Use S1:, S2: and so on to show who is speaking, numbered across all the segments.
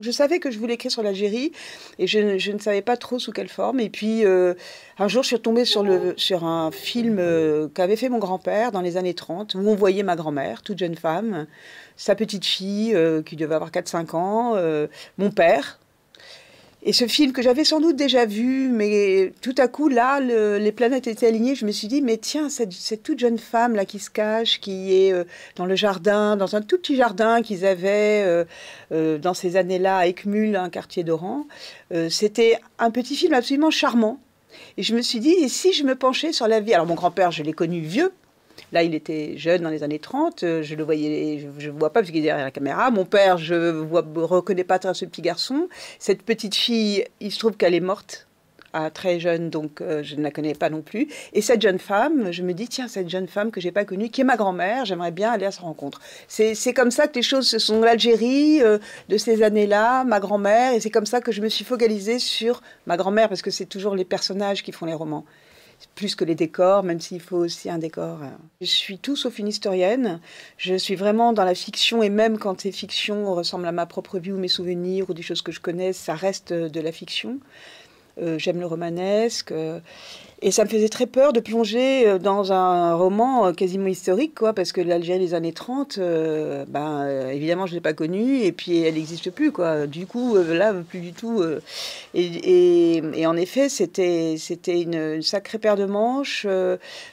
S1: Je savais que je voulais écrire sur l'Algérie et je, ne savais pas trop sous quelle forme. Et puis euh, un jour, je suis retombée sur, un film euh, qu'avait fait mon grand-père dans les années 30 où on voyait ma grand-mère, toute jeune femme, sa petite fille euh, qui devait avoir 4-5 ans, mon père et ce film que j'avais sans doute déjà vu, mais tout à coup, là, les planètes étaient alignées. Je me suis dit, mais tiens, cette, toute jeune femme là qui se cache, qui est euh, dans le jardin, dans un tout petit jardin qu'ils avaient euh, euh, dans ces années-là à Ecmul, un quartier d'Oran, c'était un petit film absolument charmant. Et je me suis dit, et si je me penchais sur la vie Alors, mon grand-père, je l'ai connu vieux, Là, il était jeune dans les années 30. Euh, je le voyais, je vois pas parce qu'il est derrière la caméra. Mon père, je ne reconnais pas ce petit garçon. Cette petite fille, il se trouve qu'elle est morte. À très jeune, donc euh, je ne la connais pas non plus. Et cette jeune femme, je me dis, tiens, cette jeune femme que je n'ai pas connue, qui est ma grand-mère, j'aimerais bien aller à sa rencontre. C'est comme ça que les choses se sont l'Algérie euh, de ces années-là, ma grand-mère, et c'est comme ça que je me suis focalisée sur ma grand-mère, parce que c'est toujours les personnages qui font les romans plus que les décors, même s'il faut aussi un décor. Euh. Je suis tout sauf une historienne. Je suis vraiment dans la fiction et même quand ces fictions ressemblent à ma propre vie ou mes souvenirs ou des choses que je connais, ça reste euh, de la fiction. Euh, j'aime le romanesque. Euh, et ça me faisait très peur de plonger euh, dans un roman quasiment historique, quoi, parce que l'Algérie des années 30, ben, évidemment, je ne l'ai pas connue, et puis elle n'existe plus, quoi. Du coup, là, plus du tout. et, en effet, c'était une, une sacrée paire de manches.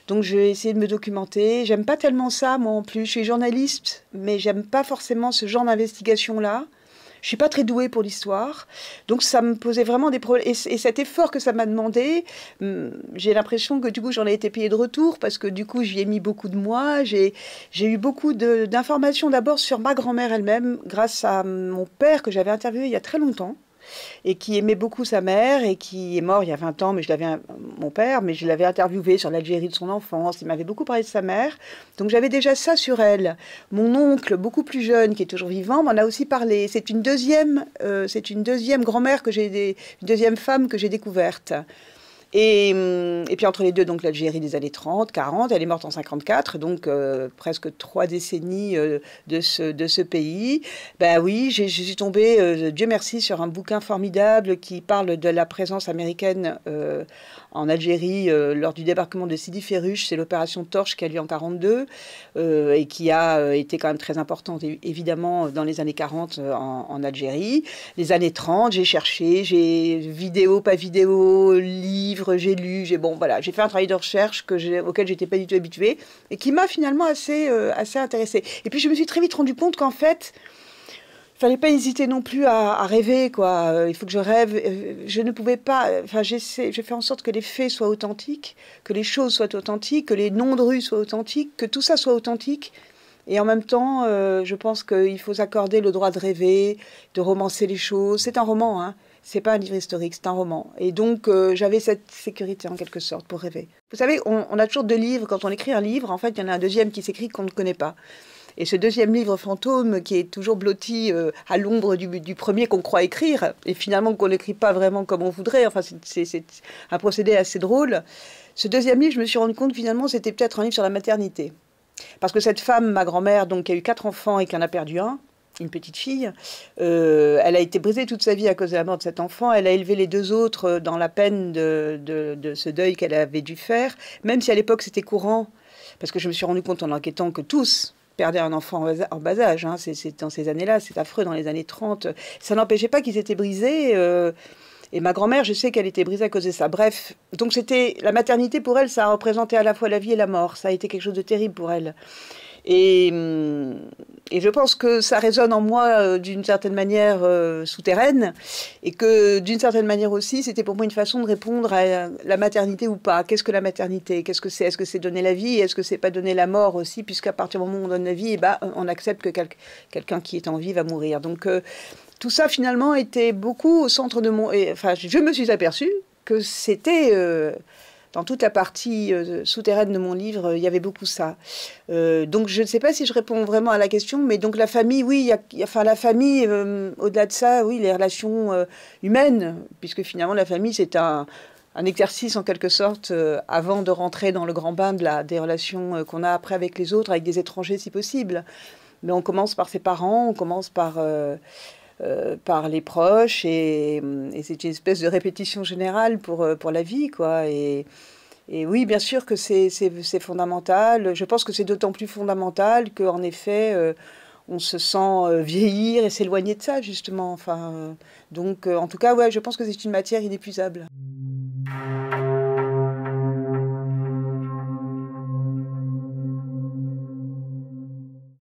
S1: donc, j'ai essayé de me documenter. J'aime pas tellement ça, moi, en plus. Je suis journaliste, mais j'aime pas forcément ce genre d'investigation-là. Je suis pas très douée pour l'histoire, donc ça me posait vraiment des problèmes. Et, cet effort que ça m'a demandé, hmm, j'ai l'impression que du coup j'en ai été payée de retour parce que du coup j'y ai mis beaucoup de moi. J'ai j'ai eu beaucoup d'informations d'abord sur ma grand-mère elle-même grâce à mon père que j'avais interviewé il y a très longtemps et qui aimait beaucoup sa mère et qui est mort il y a 20 ans, mais je l'avais mon père, mais je l'avais interviewé sur l'Algérie de son enfance. Il m'avait beaucoup parlé de sa mère, donc j'avais déjà ça sur elle. Mon oncle, beaucoup plus jeune, qui est toujours vivant, m'en a aussi parlé. C'est une deuxième, euh, c'est une deuxième grand-mère que j'ai, une deuxième femme que j'ai découverte. Hum, et, puis entre les deux, donc l'Algérie des années 30, 40, elle est morte en 54, donc euh, presque trois décennies euh, de, ce, pays. Ben oui, je suis tombée, euh, Dieu merci, sur un bouquin formidable qui parle de la présence américaine en Algérie lors du débarquement de Sidi Ferruch. C'est l'opération Torche qui a lieu en 42 et qui a été quand même très importante, évidemment, dans les années 40 en, Algérie. Les années 30, j'ai cherché, j'ai vidéo, pas vidéo, livres j'ai lu, j'ai bon, voilà, j'ai fait un travail de recherche que auquel j'étais pas du tout habituée et qui m'a finalement assez, euh, assez intéressée. Et puis je me suis très vite rendu compte qu'en fait, fallait pas hésiter non plus à, rêver, quoi. Euh, il faut que je rêve. Euh, je ne pouvais pas. Enfin, j'essaie, je fais en sorte que les faits soient authentiques, que les choses soient authentiques, que les noms de rue soient authentiques, que tout ça soit authentique. Et en même temps, je pense qu'il faut accorder le droit de rêver, de romancer les choses. C'est un roman, hein c'est pas un livre historique, c'est un roman. Et donc, euh, j'avais cette sécurité en quelque sorte pour rêver. Vous savez, on, a toujours deux livres. Quand on écrit un livre, en fait, il y en a un deuxième qui s'écrit qu'on ne connaît pas. Et ce deuxième livre fantôme, qui est toujours blotti euh, à l'ombre du, premier qu'on croit écrire, et finalement qu'on n'écrit pas vraiment comme on voudrait, enfin, c'est un procédé assez drôle. Ce deuxième livre, je me suis rendu compte finalement, c'était peut-être un livre sur la maternité. Parce que cette femme, ma grand-mère, donc, qui a eu quatre enfants et qui en a perdu un, une petite fille. Euh, elle a été brisée toute sa vie à cause de la mort de cet enfant. Elle a élevé les deux autres dans la peine de, ce deuil qu'elle avait dû faire, même si à l'époque c'était courant, parce que je me suis rendu compte en enquêtant que tous perdaient un enfant en bas âge. Hein. C'est dans ces années-là, c'est affreux, dans les années 30. Ça n'empêchait pas qu'ils étaient brisés. Euh, et ma grand-mère, je sais qu'elle était brisée à cause de ça. Bref, donc c'était la maternité pour elle, ça a représenté à la fois la vie et la mort. Ça a été quelque chose de terrible pour elle. Hum, et, je pense que ça résonne en moi euh, d'une certaine manière euh, souterraine, et que d'une certaine manière aussi, c'était pour moi une façon de répondre à la maternité ou pas. Qu'est-ce que la maternité Qu'est-ce que c'est Est-ce que c'est donner la vie Est-ce que c'est pas donner la mort aussi Puisqu'à partir du moment où on donne la vie, eh ben, on accepte que quelqu'un qui est en vie va mourir. Donc euh, tout ça finalement était beaucoup au centre de mon. enfin, je me suis aperçue que c'était dans toute la partie euh, souterraine de mon livre, euh, il y avait beaucoup ça. Euh, donc je ne sais pas si je réponds vraiment à la question, mais donc la famille, oui, enfin la famille, au-delà de ça, oui, les relations humaines, puisque finalement la famille c'est un exercice en quelque sorte avant de rentrer dans le grand bain de la, des relations qu'on a après avec les autres, avec des étrangers si possible. Mais on commence par ses parents, on commence par... Euh, par les proches et, c'est une espèce de répétition générale pour, euh, la vie quoi et, oui bien sûr que c'est fondamental je pense que c'est d'autant plus fondamental qu'en effet euh, on se sent vieillir et s'éloigner de ça justement enfin donc en tout cas ouais je pense que c'est une matière inépuisable